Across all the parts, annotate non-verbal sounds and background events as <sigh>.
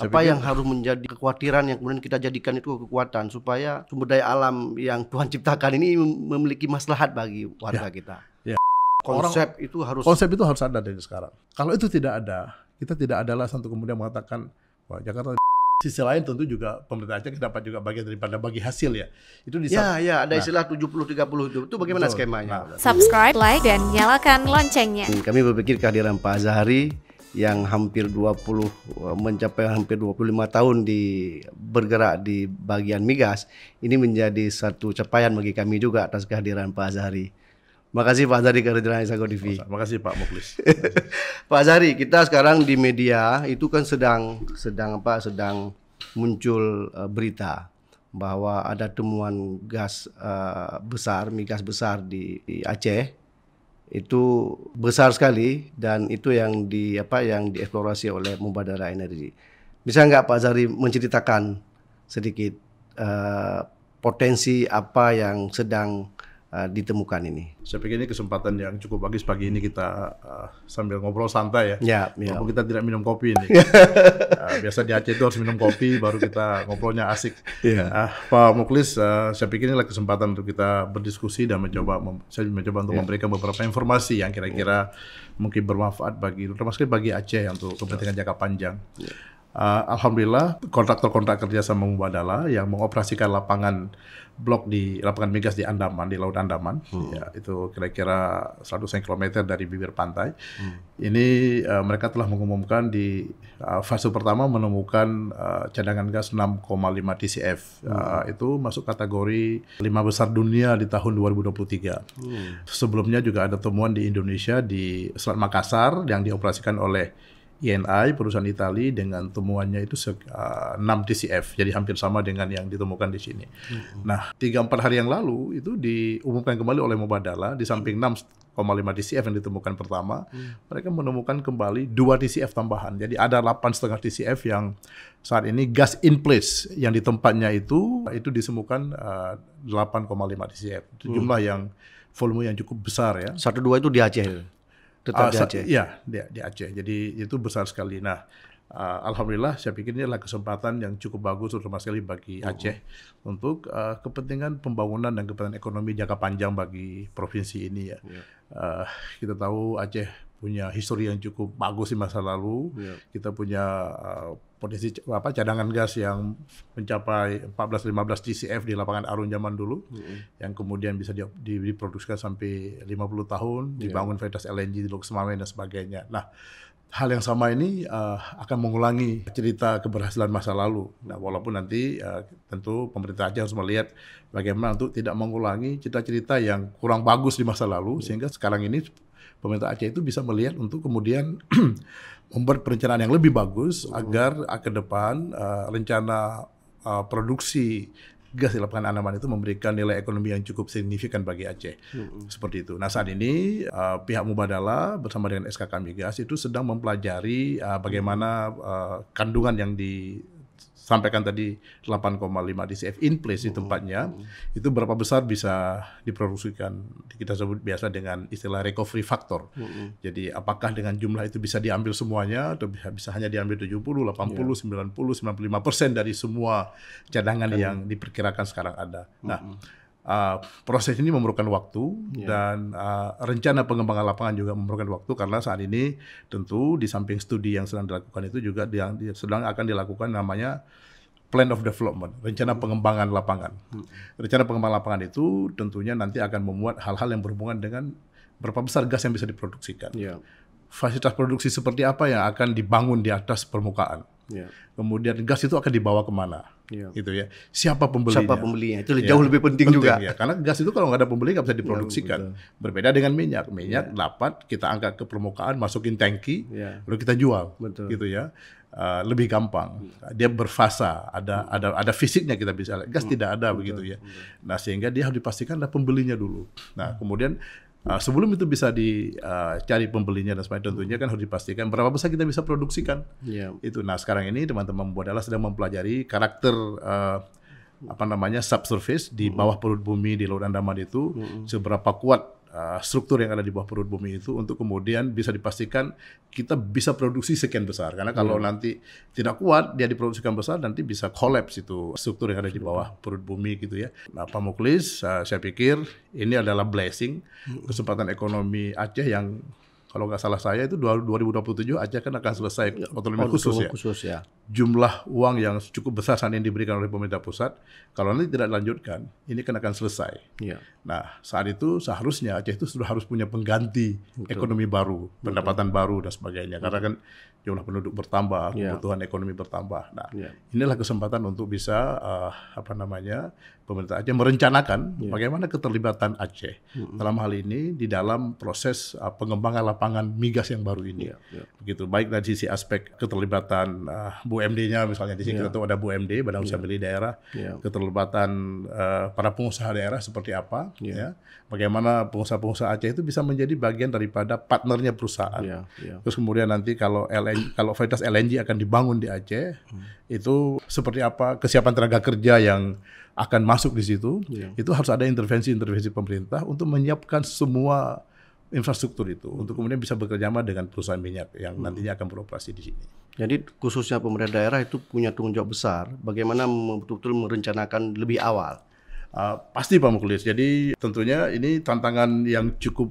Saya apa pikir, yang harus menjadi kekhawatiran yang kemudian kita jadikan itu kekuatan supaya sumber daya alam yang Tuhan ciptakan ini memiliki maslahat bagi warga ya. kita. Ya. Konsep Orang, itu harus konsep itu harus ada dari sekarang. Kalau itu tidak ada, kita tidak ada alasan untuk kemudian mengatakan wah Jakarta <laughs> sisi lain tentu juga pemerintah Aceh dapat juga bagian daripada bagi hasil ya. Itu di Ya, ya, ada nah. istilah 70 30 itu. Itu bagaimana betul. skemanya? Nah. Subscribe, like dan nyalakan loncengnya. Hmm, kami berpikir kehadiran Pak Azhari yang hampir 20 eh, mencapai hampir 25 tahun di bergerak di bagian migas ini menjadi satu capaian bagi kami juga atas kehadiran Pak Azhari. kasih Pak Azhari kerjaan Isago TV. kasih Pak Muklis. <laughs> Pak Azhari, kita sekarang di media itu kan sedang sedang apa sedang muncul uh, berita bahwa ada temuan gas uh, besar, migas besar di, di Aceh itu besar sekali dan itu yang di apa yang dieksplorasi oleh Mubadara Energi. Bisa nggak Pak Zari menceritakan sedikit uh, potensi apa yang sedang Eh, ditemukan ini. Saya pikir ini kesempatan yang cukup bagus pagi ini kita uh, sambil ngobrol santai ya. Ya. ya. Walaupun kita tidak minum kopi ini. uh, <laughs> biasa di Aceh itu harus minum kopi baru kita ngobrolnya asik. Ya. Uh, Pak Muklis, uh, saya pikir ini kesempatan untuk kita berdiskusi dan mencoba mem saya mencoba untuk ya. memberikan beberapa informasi yang kira-kira ya. mungkin bermanfaat bagi terutama sekali bagi Aceh ya, untuk kepentingan ya. jangka panjang. Ya. Uh, Alhamdulillah kontraktor-kontrak kerjasama Mubadala yang mengoperasikan lapangan blok di lapangan migas di Andaman, di Laut Andaman. Hmm. Ya, itu kira-kira 100 km dari bibir pantai. Hmm. Ini uh, mereka telah mengumumkan di uh, fase pertama menemukan uh, cadangan gas 6,5 TCF. Hmm. Uh, itu masuk kategori lima besar dunia di tahun 2023. Hmm. Sebelumnya juga ada temuan di Indonesia di Selat Makassar yang dioperasikan oleh INI e perusahaan Itali dengan temuannya itu 6 TCF eh, jadi hampir sama dengan yang ditemukan di sini. Nah, 3 4 hari yang lalu itu diumumkan kembali oleh Mubadala di samping 6,5 TCF yang ditemukan pertama, hmm. mereka menemukan kembali 2 TCF tambahan. Jadi ada 8,5 TCF yang saat ini gas in place yang di tempatnya itu itu disemukan uh, 8,5 TCF. Itu mm. jumlah yang volume yang cukup besar ya. Satu dua itu di Aceh tetap uh, di Aceh. Iya, di, di Aceh. Jadi itu besar sekali. Nah, uh, alhamdulillah saya pikir ini adalah kesempatan yang cukup bagus terutama sekali bagi Aceh uh-huh. untuk uh, kepentingan pembangunan dan kepentingan ekonomi jangka panjang bagi provinsi ini ya. Yeah. Iya. Uh, kita tahu Aceh punya histori yang cukup bagus di masa lalu. Yeah. Kita punya uh, potensi apa cadangan gas yang mencapai 14-15 TCF di lapangan Arun zaman dulu mm-hmm. yang kemudian bisa di, di, diproduksikan sampai 50 tahun yeah. dibangun fasilitas LNG di Lok dan sebagainya. Nah, hal yang sama ini uh, akan mengulangi cerita keberhasilan masa lalu. Nah, walaupun nanti uh, tentu pemerintah aja harus melihat bagaimana untuk tidak mengulangi cerita-cerita yang kurang bagus di masa lalu -hmm. sehingga sekarang ini pemerintah Aceh itu bisa melihat untuk kemudian <clears throat> eh, membuat perencanaan yang lebih bagus -huh. Hmm. agar ah, ke depan uh, rencana uh, produksi gas di lapangan anaman itu memberikan nilai ekonomi yang cukup signifikan bagi Aceh. -huh. Hmm. Seperti itu. Nah, saat ini uh, pihak Mubadala bersama dengan SKK Migas itu sedang mempelajari uh, bagaimana uh, kandungan yang di sampaikan tadi 8,5 DCF in place di hmm. tempatnya, hmm. itu berapa besar bisa diproduksikan? Kita sebut biasa dengan istilah recovery factor. Hmm. Jadi apakah dengan jumlah itu bisa diambil semuanya atau bisa hanya diambil 70, 80, yeah. 90, 95 persen dari semua cadangan hmm. yang diperkirakan sekarang ada. Nah. Hmm Ah, proses ini memerlukan waktu yeah. dan uh, rencana pengembangan lapangan juga memerlukan waktu karena saat ini tentu di samping studi yang sedang dilakukan itu juga di, di, sedang akan dilakukan namanya plan of development, rencana hmm. pengembangan lapangan. Hmm. Rencana pengembangan lapangan itu tentunya nanti akan memuat hal-hal yang berhubungan dengan berapa besar gas yang bisa diproduksikan. Yeah. Fasilitas produksi seperti apa yang akan dibangun di atas permukaan Yeah. Kemudian gas itu akan dibawa kemana? Yeah. Gitu ya. Siapa pembelinya? Siapa pembelinya? Itu ya. jauh lebih penting, penting juga. Ya. Karena gas itu kalau nggak ada pembeli nggak bisa diproduksikan. Yeah, Berbeda dengan minyak. Minyak yeah. dapat kita angkat ke permukaan, masukin tangki, yeah. lalu kita jual. Betul. Gitu ya. Uh, lebih gampang. Ya. Dia berfasa, ada hmm. ada ada fisiknya kita bisa. Gas hmm. tidak ada betul, begitu ya. Betul. Nah, sehingga dia harus dipastikan ada pembelinya dulu. Nah, kemudian Nah, sebelum itu bisa dicari ah, uh, pembelinya dan sebagainya, tentunya kan harus dipastikan berapa besar kita bisa produksikan. Yeah. Itu. Nah, sekarang ini teman-teman buat adalah sedang mempelajari karakter uh, apa namanya subsurface di bawah perut bumi di laut Andaman itu mm -hmm. seberapa kuat uh, struktur yang ada di bawah perut bumi itu untuk kemudian bisa dipastikan kita bisa produksi sekian besar karena kalau hmm. nanti tidak kuat dia diproduksikan besar nanti bisa kolaps itu struktur yang ada di bawah perut bumi gitu ya. Nah, Pamuklis uh, eh, saya pikir ini adalah blessing hmm. kesempatan ekonomi Aceh yang kalau nggak salah saya itu 2027 aja kan akan selesai otonomi ya, khusus, ya. khusus ya. Jumlah uang yang cukup besar saat ini diberikan oleh pemerintah pusat, kalau nanti tidak dilanjutkan, ini kan akan selesai. Ya. Nah, saat itu seharusnya Aceh itu sudah harus punya pengganti Betul. ekonomi baru, pendapatan Betul. baru dan sebagainya. Betul. Karena kan jumlah penduduk bertambah, ya. kebutuhan ya. ekonomi bertambah. Nah, ya. inilah kesempatan untuk bisa uh, apa namanya pemerintah Aceh merencanakan yeah. bagaimana keterlibatan Aceh mm-hmm. dalam hal ini di dalam proses uh, pengembangan lapangan migas yang baru ini. Yeah, yeah. Begitu baik dari sisi aspek keterlibatan uh, BUMD-nya misalnya di sini yeah. kita tahu ada BUMD Badan Usaha yeah. Milik Daerah, yeah. keterlibatan uh, para pengusaha daerah seperti apa yeah. ya. Bagaimana pengusaha-pengusaha Aceh itu bisa menjadi bagian daripada partnernya perusahaan. Yeah, yeah. Terus kemudian nanti kalau LNG kalau fasilitas LNG akan dibangun di Aceh mm. itu seperti apa kesiapan tenaga kerja yang akan masuk di situ, yeah. itu harus ada intervensi-intervensi pemerintah untuk menyiapkan semua infrastruktur itu untuk kemudian bisa bekerja sama dengan perusahaan minyak yang hmm. nantinya akan beroperasi di sini. Jadi khususnya pemerintah daerah itu punya tanggung jawab besar bagaimana betul-betul merencanakan lebih awal. Uh, pasti Pak Muklis. Jadi tentunya ini tantangan yang cukup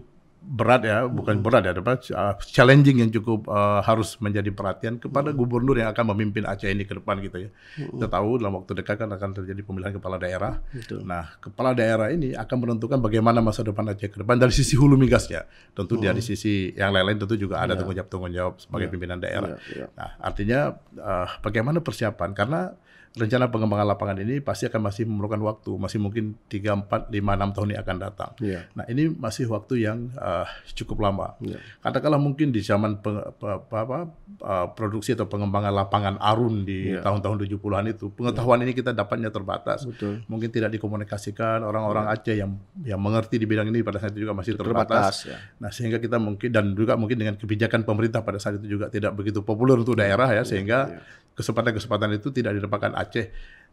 berat ya, bukan hmm. berat ya, apa ah, challenging yang cukup uh, harus menjadi perhatian kepada hmm. gubernur yang akan memimpin Aceh ini ke depan gitu ya. Hmm. Kita tahu dalam waktu dekat kan akan terjadi pemilihan kepala daerah. Nah, kepala daerah ini akan menentukan bagaimana masa depan Aceh ke depan dari sisi hulu migasnya. Tentu dia di sisi yang lain-lain tentu juga ada tanggung ya. jawab tanggung jawab sebagai ya. pimpinan daerah. Ya, nah, artinya uh, bagaimana persiapan karena rencana pengembangan lapangan ini pasti akan masih memerlukan waktu, masih mungkin 3, 4, 5, 6 tahun yang akan datang. Yeah. Nah, ini masih waktu yang uh, cukup lama. Yeah. Katakanlah mungkin di zaman peng, pe, apa, uh, produksi atau pengembangan lapangan Arun di tahun iya. tahun-tahun 70-an itu, pengetahuan yeah. ini kita dapatnya terbatas. Betul. Mungkin tidak dikomunikasikan orang-orang yeah. Aceh yang yang mengerti di bidang ini pada saat itu juga masih terbatas. terbatas ya. Nah, sehingga kita mungkin dan juga mungkin dengan kebijakan pemerintah pada saat itu juga tidak begitu populer untuk daerah ya, yeah. sehingga iya. kesempatan-kesempatan itu tidak didapatkan Aceh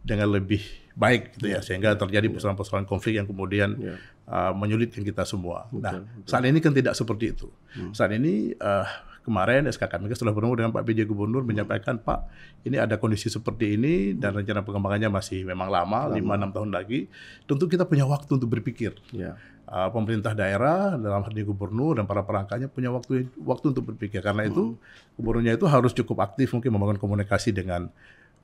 dengan lebih baik gitu ya iya. sehingga terjadi iya. persoalan-persoalan konflik yang kemudian ya. uh, menyulitkan kita semua. Betul, nah, betul. saat ini kan tidak seperti itu. Hmm. Saat ini uh, kemarin SKK Migas setelah bertemu dengan Pak PJ Gubernur hmm. menyampaikan Pak ini ada kondisi seperti ini dan hmm. rencana pengembangannya masih memang lama, lima enam tahun lagi. Tentu kita punya waktu untuk berpikir. Ya. Uh, pemerintah daerah dalam hal ini gubernur dan para perangkatnya punya waktu waktu untuk berpikir. Karena hmm. itu gubernurnya itu harus cukup aktif mungkin membangun komunikasi dengan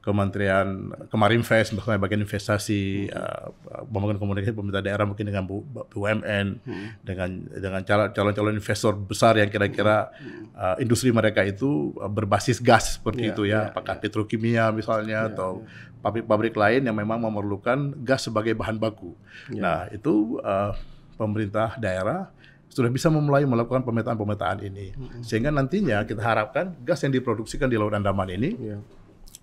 Kementerian kemarin fest misalnya bagian investasi uh, hmm. eh, membangun eh, komunikasi pemerintah daerah mungkin dengan BUMN hmm. dengan dengan calon-calon investor besar yang kira-kira uh, industri mereka itu berbasis gas seperti yeah, itu ya yeah, apakah yeah. petrokimia misalnya yeah, atau iya. pabrik-pabrik yeah. lain yang memang memerlukan gas sebagai bahan baku. Yeah. Nah, itu uh, pemerintah daerah sudah bisa memulai melakukan pemetaan-pemetaan ini. -hmm. Sehingga nantinya kita harapkan gas yang diproduksikan di Laut Andaman ini yeah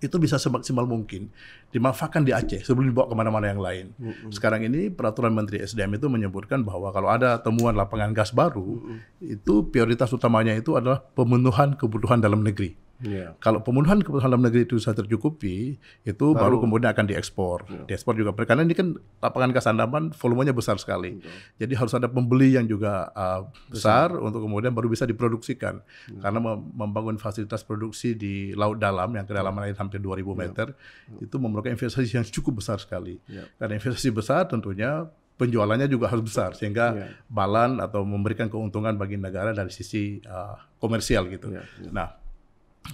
itu bisa semaksimal mungkin dimanfaatkan di Aceh sebelum dibawa kemana-mana yang lain. Mm-hmm. Sekarang ini peraturan Menteri SDM itu menyebutkan bahwa kalau ada temuan lapangan gas baru, mm-hmm. itu prioritas utamanya itu adalah pemenuhan kebutuhan dalam negeri. Yeah. Kalau pemenuhan kebutuhan dalam negeri itu sudah tercukupi, itu baru, baru kemudian akan diekspor. Yeah. Diekspor juga karena ini kan lapangan kesandaman volumenya besar sekali. Yeah. Jadi harus ada pembeli yang juga uh, besar, besar untuk kemudian baru bisa diproduksikan. Yeah. Karena membangun fasilitas produksi di laut dalam yang kedalaman air hampir 2000 yeah. meter yeah. itu memerlukan investasi yang cukup besar sekali. Yeah. Karena investasi besar tentunya penjualannya juga harus besar sehingga yeah. balan atau memberikan keuntungan bagi negara dari sisi uh, komersial gitu. Yeah, yeah. Nah,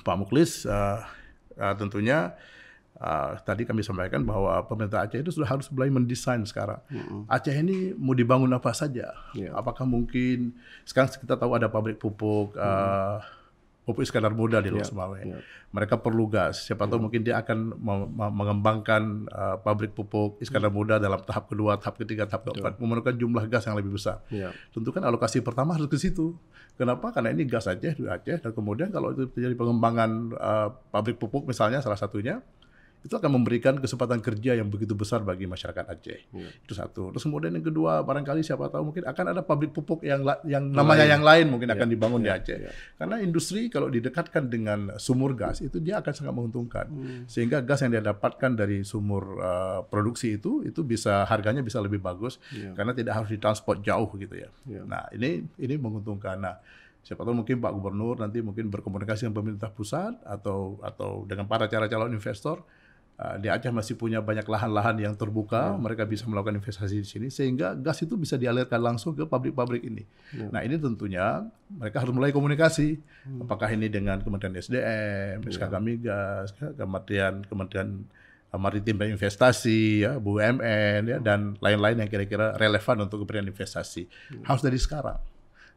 Pak Muklis uh, uh, tentunya uh, tadi kami sampaikan bahwa pemerintah Aceh itu sudah harus mulai mendesain sekarang. Mm-hmm. Aceh ini mau dibangun apa saja? Yeah. Apakah mungkin sekarang kita tahu ada pabrik pupuk, mm-hmm. Pupuk Iskandar muda di luar yeah, Yeah. Mereka perlu gas. Siapa yeah. tahu ya. mungkin dia akan mengembangkan uh, pabrik pupuk Iskandar ya. muda dalam tahap kedua, tahap ketiga, tahap ya. keempat, memerlukan jumlah gas yang lebih besar. Yeah. Tentu kan alokasi pertama harus ke situ. Kenapa? Karena ini gas Aceh, aja, dan kemudian kalau itu terjadi pengembangan uh, pabrik pupuk misalnya salah satunya, itu akan memberikan kesempatan kerja yang begitu besar bagi masyarakat Aceh. Yeah. Itu satu. Terus kemudian yang kedua, barangkali siapa tahu mungkin akan ada pabrik pupuk yang yang namanya lain. yang lain mungkin yeah. akan dibangun yeah. di iya. Aceh. Yeah. Karena industri kalau didekatkan dengan sumur gas itu dia akan sangat menguntungkan. Hmm. Sehingga gas yang dia dapatkan dari sumur uh, produksi itu itu bisa harganya bisa lebih bagus yeah. karena tidak harus ditransport jauh gitu ya. Yeah. Nah, ini ini menguntungkan. Nah, siapa tahu mungkin Pak Gubernur nanti mungkin berkomunikasi dengan pemerintah pusat atau atau dengan para cara calon investor Eh, di Aceh masih punya banyak lahan-lahan yang terbuka, ya. mereka bisa melakukan investasi di sini sehingga gas itu bisa dialirkan langsung ke pabrik-pabrik ini. Ya. Nah ini tentunya mereka harus mulai komunikasi, hmm. apakah ini dengan Kementerian SDM, ya. SKK yeah. Migas, Kementerian Kementerian eh, Maritim dan Investasi, ya, BUMN, ya, hmm. dan lain-lain yang kira-kira relevan untuk kepentingan investasi. Harus dari sekarang.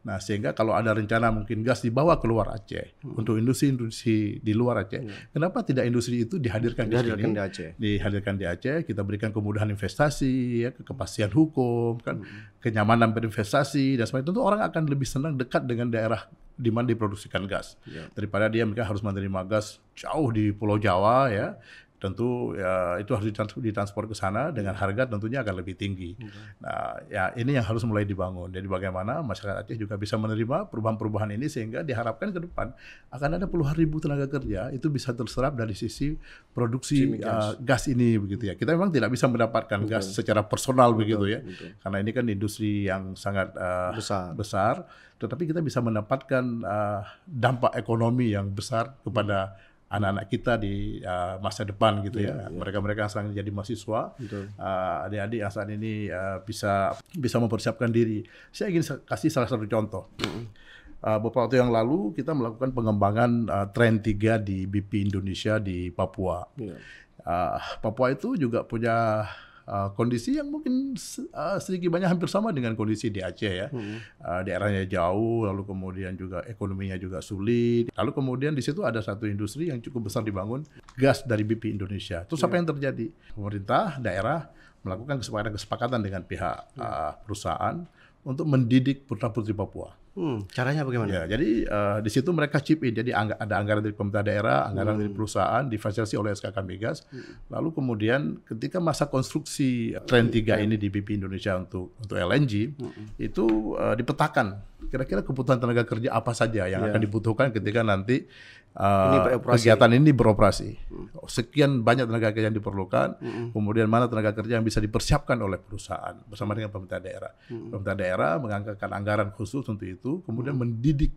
Nah, sehingga kalau ada rencana mungkin gas dibawa keluar Aceh hmm. untuk industri-industri di luar Aceh. Hmm. Kenapa tidak industri itu dihadirkan, dihadirkan di sini? Di Aceh. Dihadirkan di Aceh, kita berikan kemudahan investasi, ya, kepastian hukum, kan hmm. kenyamanan berinvestasi dan sebagainya. Tentu orang akan lebih senang dekat dengan daerah di mana diproduksikan gas yeah. daripada dia mereka harus menerima gas jauh di Pulau Jawa ya tentu ya, itu harus ditransport ke sana dengan iya. harga tentunya akan lebih tinggi. Okay. Iya. Nah, ya ini yang harus mulai dibangun. Jadi bagaimana masyarakat Aceh juga bisa menerima perubahan-perubahan ini sehingga diharapkan ke depan akan ada puluhan ribu tenaga kerja itu bisa terserap dari sisi produksi uh, gas. ini begitu ya. Kita memang tidak bisa mendapatkan okay. gas secara personal okay. begitu ya. Okay. Karena ini kan industri yang sangat uh, besar. besar, tetapi kita bisa mendapatkan uh, dampak ekonomi yang besar kepada anak-anak kita di uh, masa depan gitu yeah, ya. Iya, iya. Mereka-mereka yeah. Mereka -mereka yang sekarang jadi mahasiswa, uh, adik-adik uh, yang saat ini uh, bisa bisa mempersiapkan diri. Saya ingin kasih salah satu contoh. Mm-hmm. Uh, beberapa waktu yang lalu kita melakukan pengembangan uh, tren tiga di BP Indonesia di Papua. Yeah. Uh, Papua itu juga punya Eh, kondisi yang mungkin uh, sedikit banyak hampir sama dengan kondisi di Aceh ya. Hmm. Eh, daerahnya jauh, lalu kemudian juga ekonominya juga sulit. Lalu kemudian di situ ada satu industri yang cukup besar dibangun, gas dari BP Indonesia. Terus apa iya. yang terjadi? Pemerintah daerah melakukan kesepakatan-kesepakatan dengan pihak yeah. Iya. perusahaan untuk mendidik putra-putri Papua. Hmm, caranya bagaimana? Ya, jadi uh, di situ mereka chip in. Jadi angga, ada anggaran dari pemerintah daerah, anggaran hmm. dari perusahaan difasilitasi oleh SKK Migas. Hmm. Lalu kemudian ketika masa konstruksi tren 3 hmm. Ya. ini di BP Indonesia untuk untuk LNG hmm. itu uh, dipetakan kira-kira kebutuhan tenaga kerja apa saja yang yeah. akan dibutuhkan ketika nanti uh, ini kegiatan ini beroperasi. Sekian banyak tenaga kerja yang diperlukan, hmm. kemudian mana tenaga kerja yang bisa dipersiapkan oleh perusahaan bersama dengan pemerintah daerah. Hmm. Pemerintah daerah menganggarkan anggaran khusus untuk itu, kemudian hmm. mendidik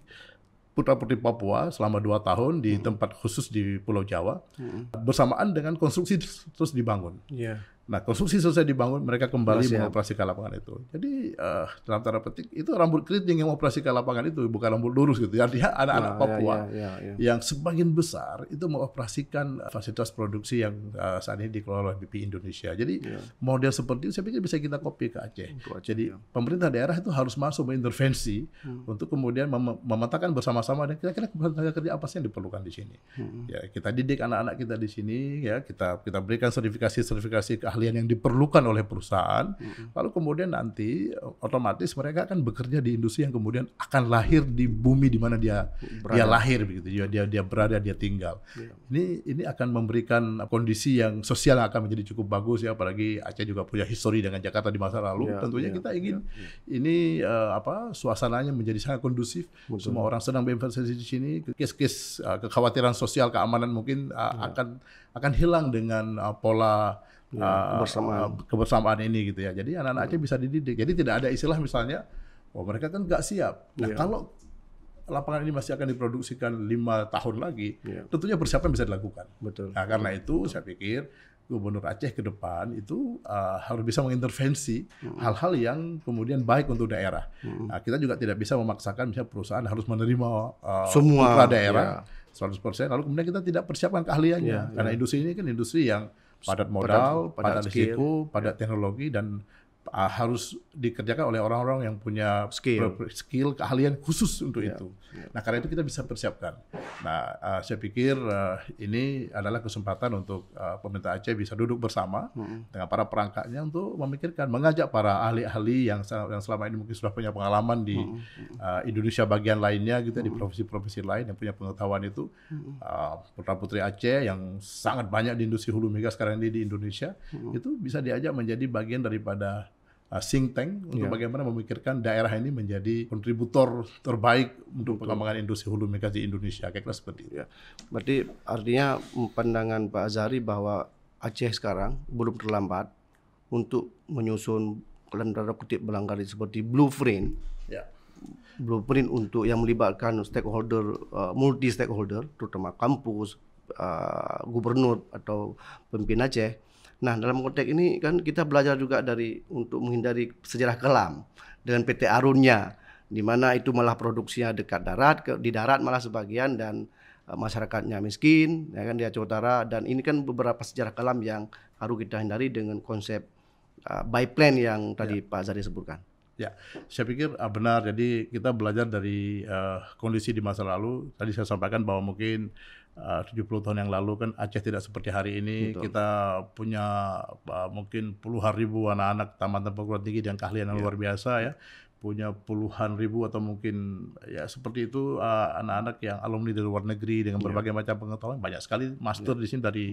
putra putri Papua selama dua tahun di hmm. tempat khusus di Pulau Jawa hmm. bersamaan dengan konstruksi terus dibangun. Yeah. Nah, konsumsi selesai dibangun, mereka kembali Masih mengoperasikan lapangan itu. Jadi, uh, dalam tanda petik, itu rambut keriting yang mengoperasikan lapangan itu, bukan rambut lurus gitu. Ya. dia anak-anak ya, ya Papua ya, ya, ya, ya. yang sebagian besar itu mengoperasikan eh, fasilitas produksi yang uh, saat ini dikelola oleh BP Indonesia. Jadi, ya. model seperti itu saya pikir bisa kita copy ke Aceh. Aceh Jadi, ya. pemerintah daerah itu harus masuk mengintervensi hmm. untuk kemudian mem mematakan bersama-sama dan kira-kira kerja apa sih yang diperlukan di sini. Hmm. Ya, kita didik anak-anak kita di sini, ya kita kita berikan sertifikasi-sertifikasi keahlian keahlian yang diperlukan oleh perusahaan, hmm. lalu kemudian nanti eh, otomatis mereka akan bekerja di industri yang kemudian akan lahir di bumi di mana dia berada. dia lahir begitu, dia dia, dia berada, dia tinggal. Yeah. Ini ini akan memberikan kondisi yang sosial akan menjadi cukup bagus ya, apalagi Aceh juga punya histori dengan Jakarta di masa lalu. Yeah, Tentunya yeah, kita iya, ingin yeah, ini uh, apa suasananya menjadi sangat kondusif, Betul. semua orang senang berinvestasi di sini. Kes-kes uh, kekhawatiran sosial keamanan mungkin uh, akan akan hilang dengan pola ya, kebersamaan. Eh, kebersamaan ini gitu ya. Jadi anak-anak Aceh iya. bisa dididik. Jadi tidak ada istilah misalnya, oh mereka kan nggak siap. Nah ya. kalau lapangan ini masih akan diproduksikan lima tahun lagi, ya. tentunya persiapan bisa dilakukan. Betul. Nah, karena itu Betul. saya pikir Gubernur Aceh ke depan itu uh, harus bisa mengintervensi hmm. hal-hal hmm. yang kemudian baik untuk daerah. Hmm. Nah, kita juga tidak bisa memaksakan misalnya perusahaan harus menerima uh, semua daerah ya. 100% lalu kemudian kita tidak persiapkan keahliannya. Ya, karena iya. industri ini kan industri yang padat modal, padat, padat risiko, padat ya. teknologi dan harus dikerjakan oleh orang-orang yang punya skill, skill keahlian khusus untuk yeah. itu. Yeah. Nah karena itu kita bisa persiapkan. Nah uh, saya pikir uh, ini adalah kesempatan untuk uh, pemerintah Aceh bisa duduk bersama mm -hmm. dengan para perangkatnya untuk memikirkan, mengajak para ahli-ahli yang yang selama ini mungkin sudah punya pengalaman di mm -hmm. uh, Indonesia bagian lainnya gitu mm -hmm. di provinsi-provinsi lain yang punya pengetahuan itu uh, putra putri Aceh yang sangat banyak di industri hulu migas sekarang ini di Indonesia itu bisa diajak menjadi bagian daripada uh, think tank untuk yeah. bagaimana memikirkan daerah ini menjadi kontributor terbaik untuk Betul. pengembangan industri hulu migas di Indonesia. Kira-kira seperti itu. Ya. Berarti artinya pandangan Pak Azari bahwa Aceh sekarang belum terlambat untuk menyusun dalam tanda kutip melanggari seperti blueprint. Ya. Blueprint untuk yang melibatkan stakeholder uh, multi stakeholder terutama kampus, uh, gubernur atau pemimpin Aceh Nah, dalam konteks ini kan kita belajar juga dari untuk menghindari sejarah kelam dengan PT Arunnya di mana itu malah produksinya dekat darat, ke, di darat malah sebagian dan uh, masyarakatnya miskin, ya kan di Aceh Utara dan ini kan beberapa sejarah kelam yang harus kita hindari dengan konsep uh, by plan yang tadi ya. Pak Zari sebutkan. Ya, saya pikir uh, benar. Jadi kita belajar dari uh, kondisi di masa lalu. Tadi saya sampaikan bahwa mungkin eh, uh, 70 tahun yang lalu kan Aceh tidak seperti hari ini. Betul. Kita punya uh, mungkin puluhan ribu anak-anak tamatan perguruan tinggi dan keahlian yang yeah. luar biasa ya punya puluhan ribu atau mungkin ya seperti itu anak-anak uh, yang alumni dari luar negeri dengan iya. berbagai yeah. macam pengetahuan banyak sekali master yeah. di sini dari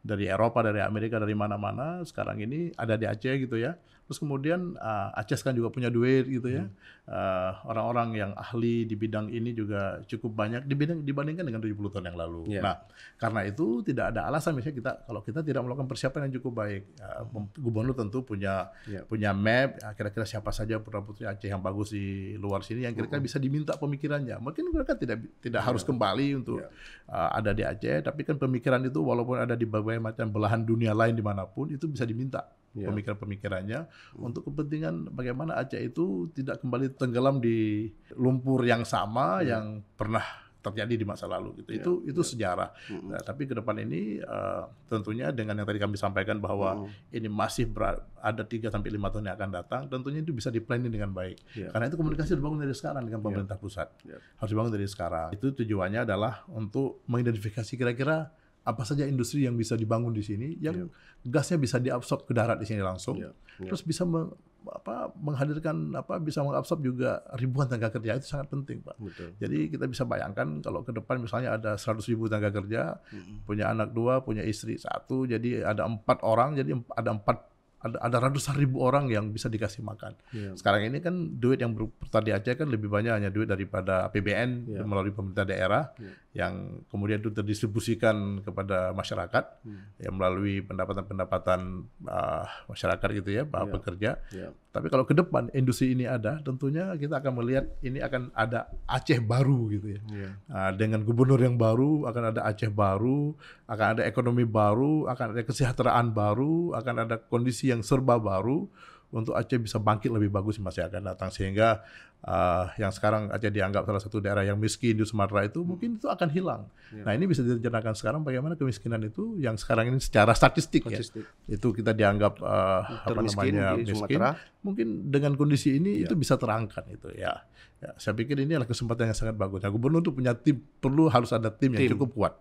dari Eropa dari Amerika dari mana-mana sekarang ini ada di Aceh gitu ya Terus kemudian uh, ah, Aceh kan juga punya duit gitu ya. Hmm. Ah, orang-orang uh, yang ahli di bidang ini juga cukup banyak dibanding, dibandingkan dengan 70 tahun yang lalu. Yeah. Nah, karena itu tidak ada alasan misalnya kita kalau kita tidak melakukan persiapan yang cukup baik. Uh, gubernur tentu punya yeah. punya map kira-kira siapa saja putra putri Aceh yang bagus di luar sini yang kira-kira hmm. bisa diminta pemikirannya. Mungkin mereka tidak tidak yeah. harus kembali untuk yeah. Iya. uh, ada di Aceh, tapi kan pemikiran itu walaupun ada di berbagai macam belahan dunia lain dimanapun itu bisa diminta yeah. pemikiran-pemikirannya mm. untuk kepentingan bagaimana Aceh itu tidak kembali tenggelam di lumpur yang sama iya. yang pernah terjadi di masa lalu gitu. Yeah, itu itu yeah. sejarah. mm Nah, tapi ke depan ini uh, tentunya dengan yang tadi kami sampaikan bahwa mm ini masih berat, ada 3 sampai 5 tahun yang akan datang, tentunya itu bisa di dengan baik. Yeah. Karena itu komunikasi terbangun dibangun dari sekarang dengan iya. pemerintah yeah. pusat. Yeah. Harus dibangun dari sekarang. Itu tujuannya adalah untuk mengidentifikasi kira-kira apa saja industri yang bisa dibangun di sini yang yeah. gasnya bisa diabsorb ke darat di sini langsung yeah. Yeah. terus bisa me, apa, menghadirkan apa bisa mengabsorb juga ribuan tenaga kerja itu sangat penting pak Betul. jadi kita bisa bayangkan kalau ke depan misalnya ada 100 ribu tenaga kerja mm-hmm. punya anak dua punya istri satu jadi ada empat orang jadi ada empat ada, ada ratusan ribu orang yang bisa dikasih makan. Yeah. Sekarang ini kan duit yang tadi aja Aceh kan lebih banyak hanya duit daripada APBN yeah. melalui pemerintah daerah. Yeah yang kemudian itu terdistribusikan kepada masyarakat hmm. ya melalui pendapatan-pendapatan uh, masyarakat gitu ya para yeah. pekerja. Yeah. Tapi kalau ke depan industri ini ada, tentunya kita akan melihat ini akan ada Aceh baru gitu ya. Yeah. Ya. Uh, dengan gubernur yang baru akan ada Aceh baru, akan ada ekonomi baru, akan ada kesejahteraan baru, akan ada kondisi yang serba baru untuk Aceh bisa bangkit lebih bagus masih akan datang sehingga uh, yang sekarang aja dianggap salah satu daerah yang miskin di Sumatera itu mungkin itu akan hilang. Ya. Nah ini bisa direncanakan sekarang bagaimana kemiskinan itu yang sekarang ini secara statistik, ya itu kita dianggap uh, apa namanya di miskin. Mungkin dengan kondisi ini ya. itu bisa terangkan itu ya. ya. Saya pikir ini adalah kesempatan yang sangat bagus. Nah, gubernur itu punya tim perlu harus ada tim, tim. yang cukup kuat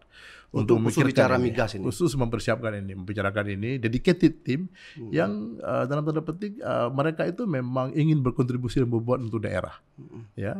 untuk, untuk bicara ini, migas ini khusus mempersiapkan ini membicarakan ini dedicated tim hmm. yang uh, dalam tanda petik uh, mereka itu memang ingin berkontribusi dan membuat untuk daerah daerah. Ya,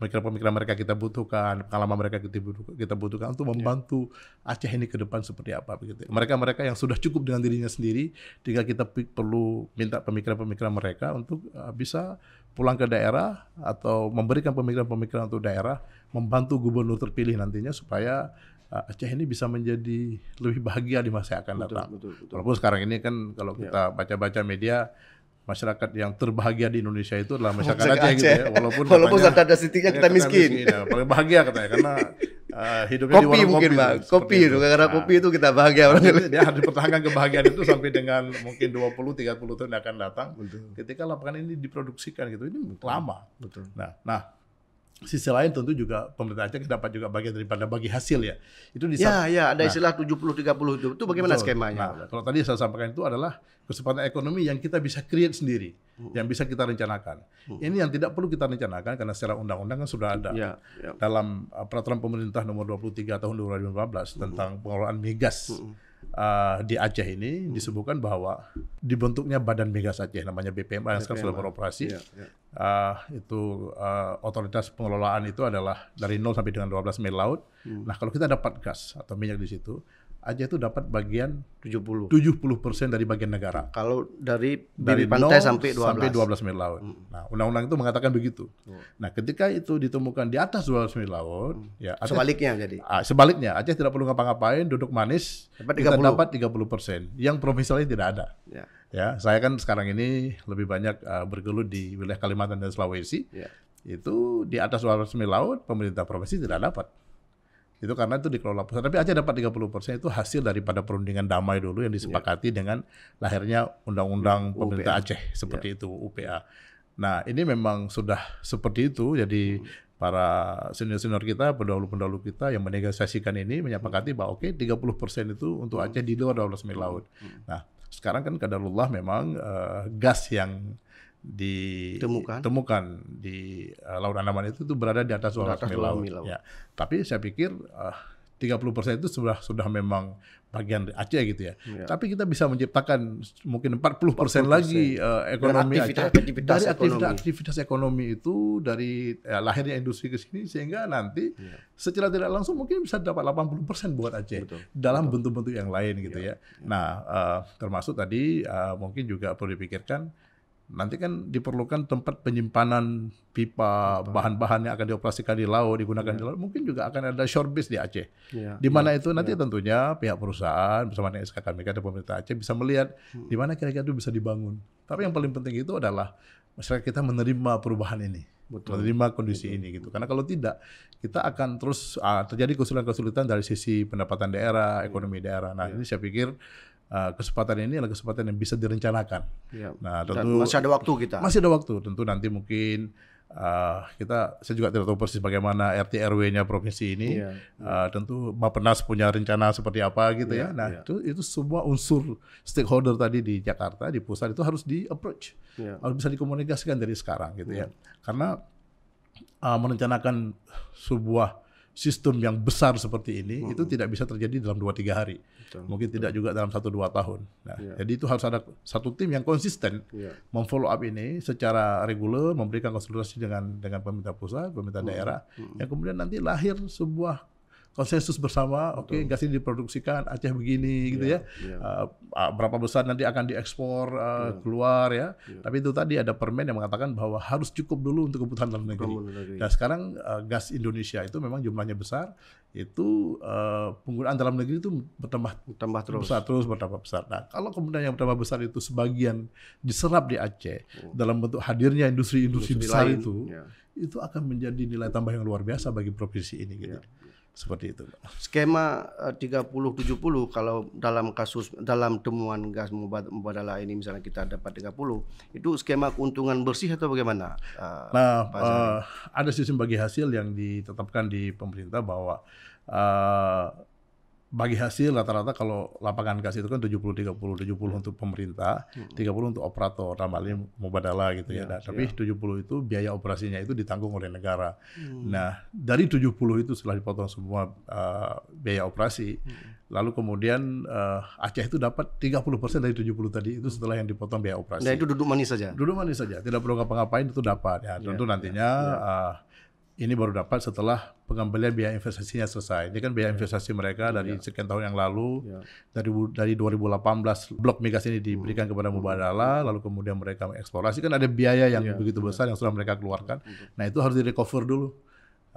pemikiran-pemikiran mereka kita butuhkan, pengalaman mereka kita butuhkan untuk ya. membantu Aceh ini ke depan seperti apa begitu. Mereka-mereka yang sudah cukup dengan dirinya sendiri, tinggal kita perlu minta pemikiran-pemikiran mereka untuk uh, bisa pulang ke daerah atau memberikan pemikiran-pemikiran untuk daerah, membantu gubernur terpilih nantinya supaya uh, Aceh ini bisa menjadi lebih bahagia di masa yang akan datang. Betul, betul, betul. Walaupun sekarang ini kan kalau ya. kita baca-baca media masyarakat yang terbahagia di Indonesia itu adalah masyarakat gitu Aceh, Aceh gitu ya. Walaupun <laughs> walaupun ada sedikitnya kan kita miskin. miskin ya. Paling bahagia katanya karena uh, hidupnya kopi di mungkin, kopi. Kopi itu karena nah, kopi itu kita bahagia orang. Dia harus pertahankan kebahagiaan itu sampai dengan mungkin 20 30 tahun akan datang. Betul. Ketika lapangan ini diproduksikan gitu ini Betul. lama. Betul. Nah, nah sisi lain tentu juga pemerintah Aceh dapat juga bagian daripada bagi hasil ya. Itu di Ya, ya, ada nah. istilah nah, 70 30 itu. Itu bagaimana betul. skemanya? Nah, kalau tadi saya sampaikan itu adalah kesempatan ekonomi yang kita bisa create sendiri, hmm. yang bisa kita rencanakan. Hmm. Ini yang tidak perlu kita rencanakan karena secara undang-undang kan sudah ada ya, ya. dalam uh, peraturan pemerintah nomor 23 tahun 2015 hmm. tentang pengelolaan migas. Hmm. Uh, di Aceh ini hmm. disebutkan bahwa dibentuknya Badan Migas Aceh namanya BPM yang sekarang sudah beroperasi. Ya, ya. Uh, itu uh, otoritas pengelolaan itu adalah dari 0 sampai dengan 12 mil laut. Hmm. Nah, kalau kita dapat gas atau minyak di situ, aja itu dapat bagian 70 70 persen dari bagian negara. Kalau dari dari pantai sampai 12 sampai 12 mil laut. Hmm. Nah, undang-undang itu mengatakan begitu. Hmm. Nah, ketika itu ditemukan di atas 12 mil laut, hmm. ya Aceh, sebaliknya jadi. Ah, sebaliknya, Aceh tidak perlu ngapa-ngapain, duduk manis, dapat 30. kita dapat 30 persen. Yang provinsialnya tidak ada. Ya. ya, saya kan sekarang ini lebih banyak uh, bergelut di wilayah Kalimantan dan Sulawesi. Ya. Itu di atas 12 mil laut, pemerintah provinsi tidak dapat itu karena itu dikelola pusat. Tapi Aceh dapat 30% itu hasil daripada perundingan damai dulu yang disepakati yeah. dengan lahirnya undang-undang pemerintah Aceh seperti yeah. itu UPA. Nah, ini memang sudah seperti itu jadi hmm. para senior-senior kita, pendahulu-pendahulu kita yang menegosiasikan ini menyepakati hmm. bahwa oke okay, 30% itu untuk hmm. Aceh di luar 12 semir laut. Nah, sekarang kan kadarullah memang uh, gas yang ditemukan temukan di uh, Laut Andaman itu, tuh berada di atas warna laut. laut. Ya. Tapi saya pikir eh, uh, 30% itu sudah sudah memang bagian Aceh gitu ya. ya. Tapi kita bisa menciptakan mungkin 40%, 40%. lagi uh, ekonomi dari aktivitas, Aceh aktivitas dari aktivitas-aktivitas ekonomi. ekonomi. itu dari ya, lahirnya industri ke sini sehingga nanti ya. secara tidak langsung mungkin bisa dapat 80% buat Aceh Betul. dalam bentuk-bentuk yang lain gitu ya. ya. Nah, uh, termasuk tadi uh, mungkin juga perlu dipikirkan nanti kan diperlukan tempat penyimpanan pipa bahan-bahan yang akan dioperasikan di laut digunakan yeah. di iya. laut mungkin juga akan ada shorebase di Aceh yeah. di mana yeah. itu nanti yeah. tentunya pihak perusahaan bersama dengan SKK Mika dan pemerintah Aceh bisa melihat hmm. di mana kira-kira itu bisa dibangun tapi yang paling penting itu adalah masyarakat kita menerima perubahan ini Betul. menerima kondisi Betul. ini gitu. Karena kalau tidak, kita akan terus uh, terjadi kesulitan-kesulitan dari sisi pendapatan daerah, iya. ekonomi daerah. Nah, yeah. ini saya pikir Eh, kesempatan ini adalah kesempatan yang bisa direncanakan. Ya. Nah, tentu Dan masih ada waktu kita. Masih ada waktu. Tentu nanti mungkin uh, kita saya juga tidak tahu persis bagaimana RT RW-nya provinsi ini. Ya. yeah. Uh, tentu Bapenas punya rencana seperti apa gitu ya. ya. Nah, ya. itu itu semua unsur stakeholder tadi di Jakarta, di pusat itu harus di approach. Ya. Harus bisa dikomunikasikan dari sekarang gitu ya. ya. Karena uh, merencanakan sebuah sistem yang besar seperti ini hmm. itu tidak bisa terjadi dalam 2-3 hari. Betul, Mungkin betul. tidak juga dalam 1-2 tahun. Nah, yeah. Jadi itu harus ada satu tim yang konsisten yeah. memfollow up ini secara reguler, memberikan konsultasi dengan dengan pemerintah pusat, pemerintah hmm. daerah, hmm. yang kemudian nanti lahir sebuah konsensus bersama, oke okay, gas ini diproduksikan Aceh begini gitu iya, ya. Uh, berapa besar nanti akan diekspor uh, keluar ya. Iya. Tapi itu tadi ada permen yang mengatakan bahwa harus cukup dulu untuk kebutuhan dalam negeri. Dan Nah, sekarang uh, gas Indonesia itu memang jumlahnya besar, itu uh, penggunaan dalam negeri itu bertambah bertambah terus besar terus bertambah besar. Nah, kalau kemudian yang bertambah besar itu sebagian diserap di Aceh oh. dalam bentuk hadirnya industri-industri besar lain, itu, ya. itu akan menjadi nilai tambah yang luar biasa bagi provinsi ini gitu. Ya. Seperti itu. Skema 30-70 eh, kalau dalam kasus dalam temuan gas mubadalah ini misalnya kita dapat 30, itu skema keuntungan bersih atau bagaimana? Eh, nah, uh, ada sistem bagi hasil yang ditetapkan di pemerintah bahwa uh, bagi hasil rata-rata kalau lapangan gas itu kan 70 30 70 hmm. untuk pemerintah, hmm. 30 untuk operator dalam hal ini mubadala gitu ya. ya. tapi ya. 70 itu biaya operasinya itu ditanggung oleh negara. Hmm. Nah, dari 70 itu setelah dipotong semua uh, biaya operasi, hmm. lalu kemudian uh, Aceh itu dapat 30% dari 70 tadi itu setelah yang dipotong biaya operasi. Nah, itu duduk manis saja. Duduk manis saja, tidak perlu ngapa-ngapain itu dapat ya. Iya, tentu ya, nantinya Uh, ini baru dapat setelah pengembalian biaya investasinya selesai. Ini kan biaya investasi mereka dari ya. sekian tahun yang lalu, ya. dari dari 2018 blok migas ini diberikan kepada Mubadala, lalu kemudian mereka mengeksplorasi kan ada biaya yang ya, begitu besar yang sudah mereka keluarkan. Nah itu harus di recover dulu,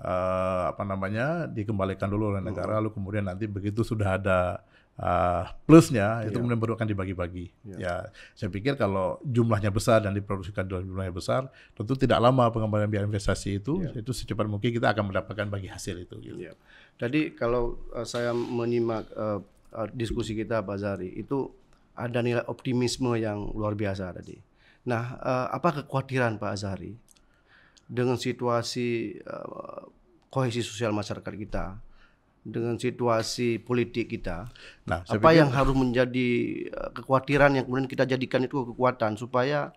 uh, apa namanya dikembalikan dulu oleh negara, lalu kemudian nanti begitu sudah ada Eh, plusnya itu iya. kemudian baru akan dibagi-bagi. Yeah. Ya, saya pikir kalau jumlahnya besar dan diproduksikan dalam jumlah yang besar, tentu tidak lama pengembangan biaya investasi itu, yeah. itu secepat mungkin kita akan mendapatkan bagi hasil itu. Gitu. Yeah. Tadi kalau uh, saya menyimak uh, diskusi kita Pak Zari, itu ada nilai optimisme yang luar biasa tadi. Nah, uh, apa kekhawatiran Pak Azari dengan situasi uh, kohesi sosial masyarakat kita? dengan situasi politik kita. Nah, apa pikir, yang harus menjadi eh, kekhawatiran yang kemudian kita jadikan itu kekuatan supaya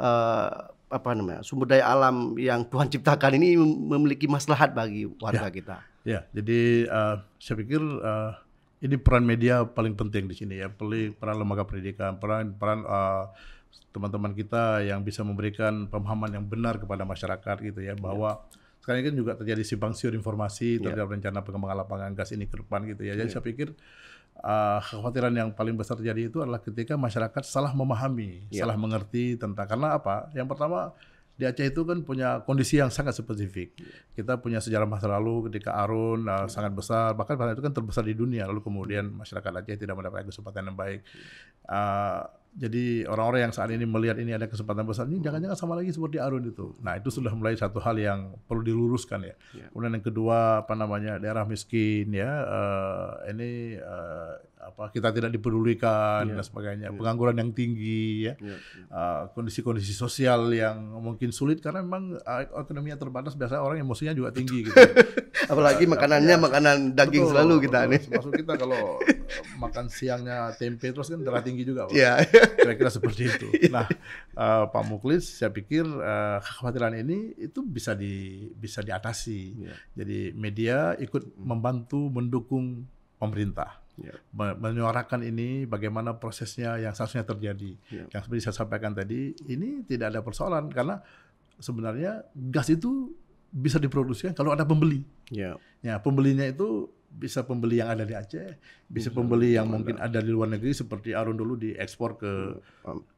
uh, apa namanya sumber daya alam yang Tuhan ciptakan ini memiliki maslahat bagi warga ya, kita. Ya, jadi uh, saya pikir uh, ini peran media paling penting di sini ya, paling peran lembaga pendidikan, peran peran uh, teman-teman kita yang bisa memberikan pemahaman yang benar kepada masyarakat gitu ya bahwa ya sekarang kan juga terjadi simpang siur informasi yeah. terhadap rencana pengembangan lapangan gas ini ke depan gitu ya. Jadi yeah. saya pikir uh, kekhawatiran yang paling besar terjadi itu adalah ketika masyarakat salah memahami, yeah. salah mengerti tentang karena apa? Yang pertama di Aceh itu kan punya kondisi yang sangat spesifik. Iya. Kita punya sejarah masa lalu ketika Arun uh, sangat besar, bahkan pada itu kan terbesar di dunia. Lalu kemudian masyarakat Aceh tidak mendapatkan kesempatan yang baik. Uh, jadi orang-orang yang saat ini melihat ini ada kesempatan besar, ini jangan-jangan sama lagi seperti Arun itu. Nah itu sudah mulai satu hal yang perlu diluruskan ya. ya. Kemudian yang kedua apa namanya daerah miskin ya, uh, ini uh, apa kita tidak diperlukan ya. dan sebagainya, Ya. pengangguran yang tinggi ya, kondisi ya, ya. Eh, kondisi-kondisi sosial yang mungkin sulit karena memang ekonominya terbatas, biasanya orang emosinya juga tinggi gitu. <laughs> Apalagi makanannya ya, makanan daging betul, selalu kita betul, nih. Masuk kita kalau <laughs> makan siangnya tempe terus kan darah tinggi juga. Iya. <laughs> Kira-kira seperti itu. <laughs> Iya. Nah, uh, Pak Muklis, saya pikir uh, kekhawatiran ini itu bisa di bisa diatasi. Yeah. Jadi media ikut membantu mendukung pemerintah. Yeah. Iya. menyuarakan ini bagaimana prosesnya yang seharusnya terjadi. Yeah. Yang seperti saya sampaikan tadi, ini tidak ada persoalan karena sebenarnya gas itu bisa diproduksi kalau ada pembeli. Yeah. Ya, pembelinya itu bisa pembeli yang ada di Aceh, bisa, pembeli yang mungkin ada. di luar negeri seperti Arun dulu diekspor ke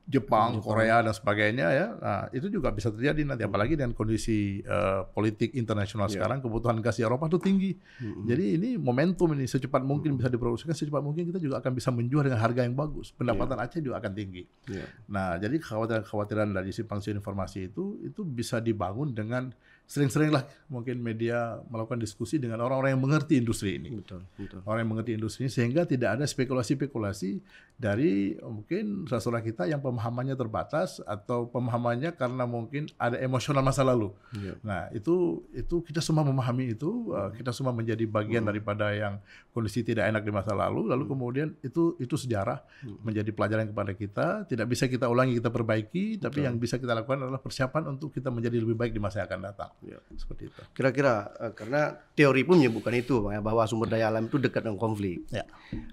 Jepang, Korea dan sebagainya ya. Nah, itu juga bisa terjadi nanti apalagi dengan kondisi uh, politik internasional iya. sekarang kebutuhan gas di Eropa itu tinggi. Jadi ini momentum ini secepat mungkin bisa diproduksikan secepat mungkin kita juga akan bisa menjual dengan harga yang bagus. Pendapatan iya. Aceh juga akan tinggi. Iya. Nah, jadi kekhawatiran-kekhawatiran dari simpang siur informasi itu itu bisa dibangun dengan sering-seringlah mungkin media melakukan diskusi dengan orang-orang yang mengerti industri ini. Betul, betul. Orang yang mengerti industri ini sehingga tidak ada spekulasi-spekulasi dari mungkin saudara kita yang pemahamannya terbatas atau pemahamannya karena mungkin ada emosional masa lalu. Yeah. Nah, itu itu kita semua memahami itu, eh, kita semua menjadi bagian mm. daripada yang kondisi tidak enak di masa lalu lalu mm. kemudian itu itu sejarah mm. menjadi pelajaran kepada kita, tidak bisa kita ulangi, kita perbaiki, tapi yang bisa kita lakukan adalah persiapan untuk kita menjadi lebih baik di masa yang akan datang. Ya. Seperti itu. Kira-kira uh, karena teori pun menyebutkan itu bang, ya, bahwa sumber daya alam itu dekat dengan konflik. Ya.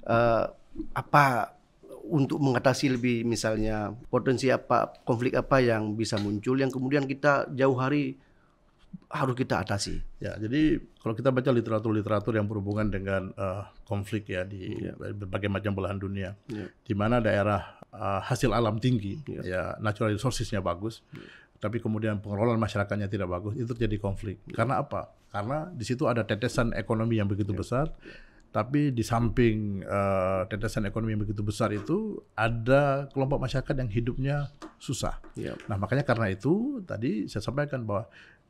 Uh, apa untuk mengatasi lebih misalnya potensi apa konflik apa yang bisa muncul yang kemudian kita jauh hari harus kita atasi. Ya, jadi kalau kita baca literatur-literatur yang berhubungan dengan uh, konflik ya di yeah. berbagai macam belahan dunia, yeah. di mana daerah uh, hasil alam tinggi, yeah. ya natural resourcesnya bagus, ya tapi kemudian pengelolaan masyarakatnya tidak bagus, itu terjadi konflik. Karena apa? Karena di situ ada tetesan ekonomi yang begitu ya. besar, tapi di samping uh, tetesan ekonomi yang begitu besar itu ada kelompok masyarakat yang hidupnya susah. Ya. Nah makanya karena itu tadi saya sampaikan bahwa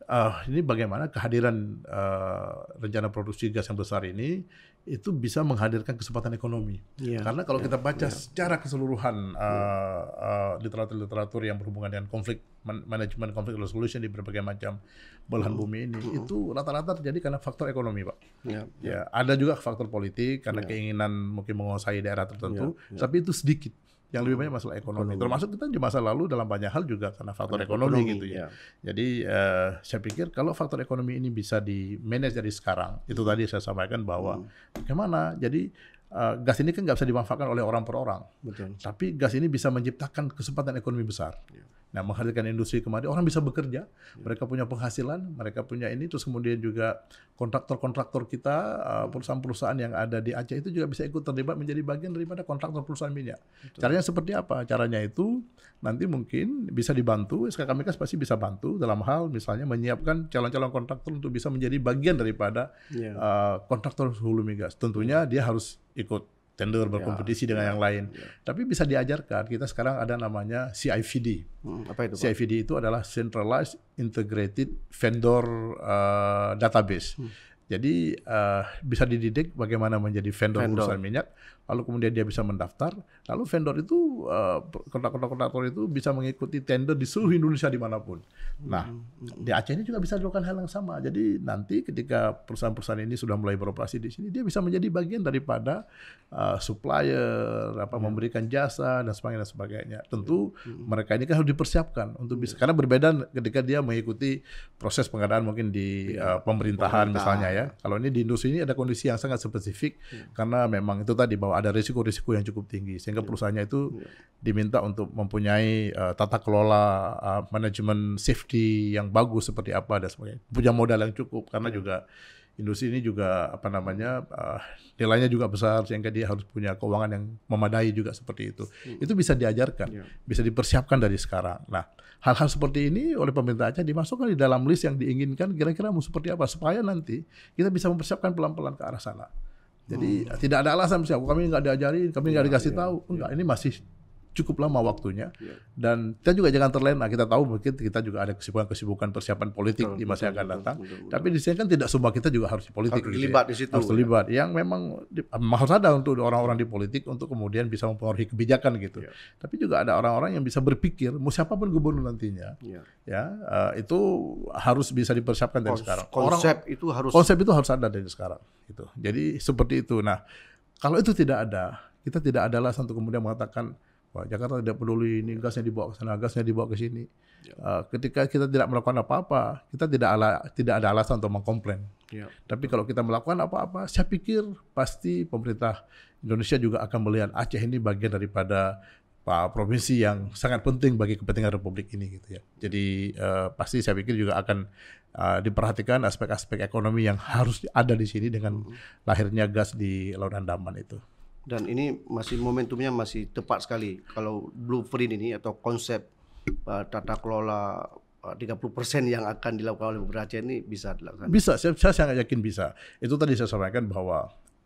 uh, ini bagaimana kehadiran uh, rencana produksi gas yang besar ini itu bisa menghadirkan kesempatan ekonomi. Yeah. Karena kalau yeah. kita baca yeah. secara keseluruhan eh, iya. literatur-literatur uh, yang berhubungan dengan konflik man manajemen konflik resolution di berbagai macam belahan mm. bumi ini, mm. itu rata-rata terjadi karena faktor ekonomi, pak. Yeah. Ya, yeah. ada juga faktor politik karena yeah. keinginan mungkin menguasai daerah tertentu, yeah. Yeah. tapi itu sedikit yang lebih banyak masalah ekonomi. ekonomi. Termasuk kita di masa lalu dalam banyak hal juga karena faktor ekonomi, ekonomi gitu ya. ya. Jadi uh, saya pikir kalau faktor ekonomi ini bisa di manage dari sekarang, itu tadi saya sampaikan bahwa hmm. gimana. Jadi uh, gas ini kan nggak bisa dimanfaatkan oleh orang per orang. Betul. Tapi gas ini bisa menciptakan kesempatan ekonomi besar. Ya. Nah, menghadirkan industri kemarin orang bisa bekerja, mereka punya penghasilan, mereka punya ini, terus kemudian juga kontraktor-kontraktor kita, eh, perusahaan-perusahaan yang ada di Aceh itu juga bisa ikut terlibat menjadi bagian daripada kontraktor perusahaan minyak. Betul. Caranya seperti apa? Caranya itu nanti mungkin bisa dibantu, SKKMK pasti bisa bantu dalam hal misalnya menyiapkan calon-calon kontraktor untuk bisa menjadi bagian daripada yeah. Iya. uh, kontraktor hulu migas. Tentunya dia harus ikut tender ya, berkompetisi ya, dengan yang lain. Ya. Tapi bisa diajarkan. Kita sekarang ada namanya CIVD. Hmm, apa itu? CIVD itu adalah Centralized Integrated Vendor uh, Database. Hmm. Jadi uh, bisa dididik bagaimana menjadi vendor, vendor perusahaan minyak, lalu kemudian dia bisa mendaftar, lalu vendor itu eh, kontraktor-kontraktor itu bisa mengikuti tender di seluruh Indonesia dimanapun. Nah, hmm, hmm, hmm. di Aceh ini juga bisa dilakukan hal yang sama. Jadi nanti ketika perusahaan-perusahaan ini sudah mulai beroperasi di sini, dia bisa menjadi bagian daripada uh, supplier, apa ya. memberikan jasa dan sebagainya dan sebagainya. Tentu ya. mereka ini kan harus dipersiapkan untuk bisa ya. karena berbeda ketika dia mengikuti proses pengadaan mungkin di uh, eh, pemerintahan, pemerintahan misalnya ya. Kalau ini di industri ini ada kondisi yang sangat spesifik karena memang itu tadi bahwa ada risiko-risiko yang cukup tinggi sehingga iya. perusahaannya itu iya. diminta untuk mempunyai uh, tata kelola uh, manajemen safety yang bagus seperti apa dan sebagainya punya modal yang cukup karena iya. juga industri ini juga apa namanya uh, nilainya juga besar sehingga dia harus punya keuangan yang memadai juga seperti itu. Hmm. Itu bisa diajarkan, yeah. bisa dipersiapkan dari sekarang. Nah, hal-hal seperti ini oleh pemerintah Aceh dimasukkan di dalam list yang diinginkan kira-kira mau seperti apa supaya nanti kita bisa mempersiapkan pelan-pelan ke arah sana. Jadi hmm. tidak ada alasan siapa kami nggak diajari, kami nggak ya, dikasih ya, tahu. Enggak, ya. ini masih cukup lama waktunya yeah. dan kita juga jangan terlena kita tahu mungkin kita juga ada kesibukan-kesibukan persiapan politik betul, di masa yang akan datang betul, betul, betul, tapi di sini kan tidak semua kita juga harus di politik harus gitu ya. terlibat di situ harus ya. terlibat ya. yang memang di, harus ada untuk orang-orang di politik untuk kemudian bisa mempengaruhi kebijakan gitu yeah. tapi juga ada orang-orang yang bisa berpikir mau siapapun gubernur nantinya yeah. ya uh, itu harus bisa dipersiapkan dari Kons sekarang konsep orang, itu harus konsep itu harus ada dari sekarang gitu jadi seperti itu nah kalau itu tidak ada kita tidak ada alasan untuk kemudian mengatakan Pak Jakarta tidak peduli ini gasnya dibawa ke sana, gasnya dibawa ke sini. Ya. Uh, ketika kita tidak melakukan apa-apa, kita tidak ala, tidak ada alasan untuk mengkomplain. Ya. Tapi kalau kita melakukan apa-apa, saya pikir pasti pemerintah Indonesia juga akan melihat Aceh ini bagian daripada Pak ah, provinsi yang sangat penting bagi kepentingan republik ini gitu ya. Jadi uh, pasti saya pikir juga akan uh, diperhatikan aspek-aspek ekonomi yang harus ada di sini dengan hmm. lahirnya gas di Laut Andaman itu dan ini masih momentumnya masih tepat sekali kalau blueprint ini atau konsep uh, tata kelola uh, 30% yang akan dilakukan oleh Bupati Aceh ini bisa dilakukan. Bisa, saya, saya sangat yakin bisa. Itu tadi saya sampaikan bahwa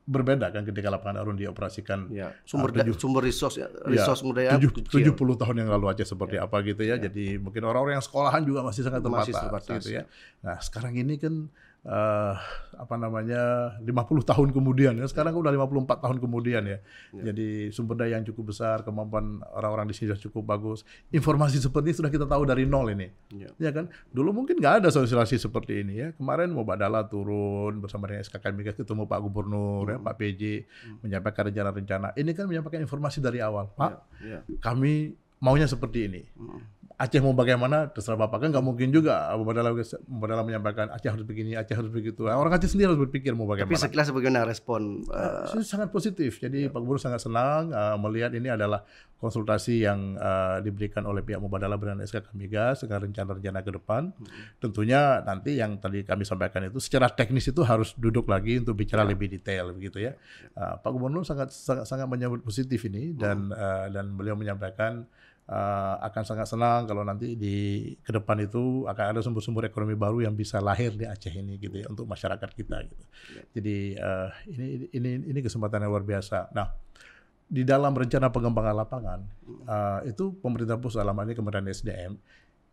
berbeda kan ketika lapangan Arun dioperasikan ya, uh, sumber uh, 7, sumber resource ya, ya, resource ya, 70, 70 tahun yang lalu aja seperti ya. apa gitu ya. ya. Jadi mungkin orang-orang yang sekolahan juga masih sangat terbatas, gitu ya. Nah, sekarang ini kan uh, apa namanya 50 tahun kemudian ya sekarang udah 54 tahun kemudian ya. ya. Jadi sumber daya yang cukup besar, kemampuan orang-orang di sini sudah cukup bagus. Informasi seperti ini sudah kita tahu dari nol ini. Ya, ya kan? Dulu mungkin nggak ada sosialisasi seperti ini ya. Kemarin mau Dala turun bersama dengan SKK Migas ketemu Pak Gubernur ya, hmm. ya, Pak PJ hmm. menyampaikan rencana-rencana. Ini kan menyampaikan informasi dari awal, Pak. Ya. Ya. Kami maunya seperti ini. Hmm. Aceh mau bagaimana terserah bapak kan nggak mungkin juga Bapak Dalam menyampaikan Aceh harus begini, Aceh harus begitu. Nah, orang Aceh sendiri harus berpikir mau bagaimana. Tapi sekilas bagaimana respon? Uh... Sangat positif. Jadi ya. Pak Gubernur sangat senang uh, melihat ini adalah konsultasi yang uh, diberikan oleh pihak Mubadala berdasarkan SK Migas dengan rencana-rencana ke depan. Hmm. Tentunya nanti yang tadi kami sampaikan itu secara teknis itu harus duduk lagi untuk bicara ya. lebih detail begitu ya. Uh, Pak Gubernur sangat sangat, sangat menyambut positif ini hmm. dan uh, dan beliau menyampaikan uh, akan sangat senang kalau nanti di ke depan itu akan ada sumber-sumber ekonomi baru yang bisa lahir di Aceh ini gitu ya untuk masyarakat kita gitu. Ya. Jadi uh, ini ini ini kesempatan yang luar biasa. Nah, di dalam rencana pengembangan lapangan uh, itu pemerintah pusat alamannya ini Kementerian SDM